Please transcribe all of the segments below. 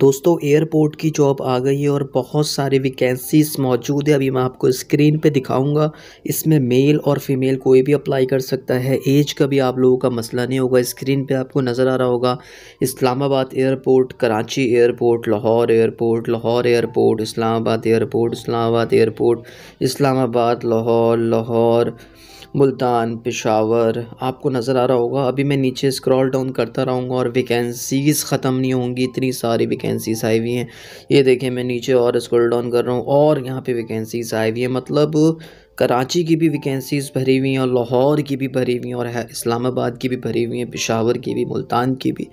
दोस्तों एयरपोर्ट की जॉब आ गई है और बहुत सारे वैकेंसीज मौजूद है अभी मैं आपको स्क्रीन पे दिखाऊंगा इसमें मेल और फीमेल कोई भी अप्लाई कर सकता है एज का भी आप लोगों का मसला नहीं होगा स्क्रीन पे आपको नज़र आ रहा होगा Islamabad airport Karachi airport Lahore airport Lahore airport Islamabad airport Islamabad airport Islamabad Lahore Lahore Multan Peshawar आपको नज़र आ रहा होगा अभी मैं नीचे स्क्रॉल डाउन करता रहूँगा और वैकेंसीज़ ख़त्म नहीं होंगी इतनी सारी वैकेंसीज आई हुई हैं ये देखें मैं नीचे और स्क्रॉल डाउन कर रहा हूँ और यहाँ पे वैकेंसीज आई हुई हैं मतलब कराची की भी वैकेंसीज़ भरी हुई हैं और लाहौर की भी भरी हुई हैं और इस्लामाबाद की भी भरी हुई हैं पिशावर की भी मुल्तान की भी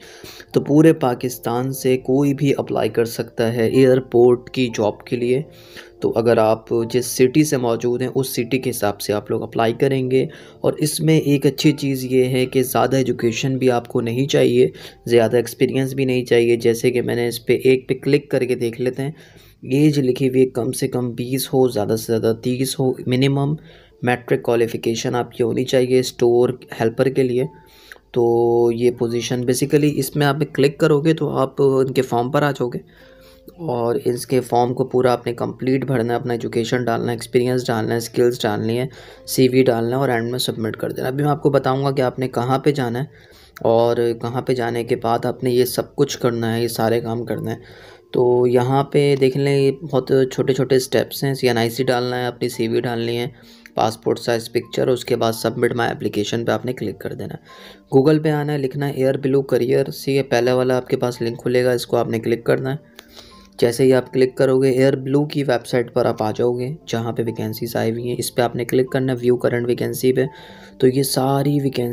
तो पूरे पाकिस्तान से कोई भी अप्लाई कर सकता है एयरपोर्ट की जॉब के लिए तो अगर आप जिस सिटी से मौजूद हैं उस सिटी के हिसाब से आप लोग अप्लाई करेंगे और इसमें एक अच्छी चीज़ ये है कि ज़्यादा एजुकेशन भी आपको नहीं चाहिए ज़्यादा एक्सपीरियंस भी नहीं चाहिए जैसे कि मैंने इस पर एक पे क्लिक करके देख लेते हैं एज लिखी हुई कम से कम बीस हो ज़्यादा से ज़्यादा तीस हो मिनिमम मैट्रिक क्वालिफ़िकेशन आपकी होनी चाहिए स्टोर हेल्पर के लिए तो ये पोजीशन बेसिकली इसमें आप क्लिक करोगे तो आप इनके फॉर्म पर आ जाओगे और इसके फॉर्म को पूरा आपने कंप्लीट भरना है अपना एजुकेशन डालना है एक्सपीरियंस डालना है स्किल्स डालनी है सीवी डालना है और एंड में सबमिट कर देना अभी मैं आपको बताऊंगा कि आपने कहाँ पे जाना है और कहाँ पे जाने के बाद आपने ये सब कुछ करना है ये सारे काम करना है तो यहाँ पे देख लें बहुत छोटे छोटे स्टेप्स हैं सी एन आई सी डालना है अपनी सी वी डालनी है पासपोर्ट साइज़ पिक्चर उसके बाद सबमिट माई एप्लीकेशन पे आपने क्लिक कर देना है गूगल पे आना है लिखना है एयर ब्लू करियर सी पहले पहला वाला आपके पास लिंक खुलेगा इसको आपने क्लिक करना है जैसे ही आप क्लिक करोगे एयर ब्लू की वेबसाइट पर आप आ जाओगे जहाँ पे वैकेंसीज आई हुई हैं इस पर आपने क्लिक करना है व्यू करंट वैकेंसी पे तो ये सारी वैकेंसी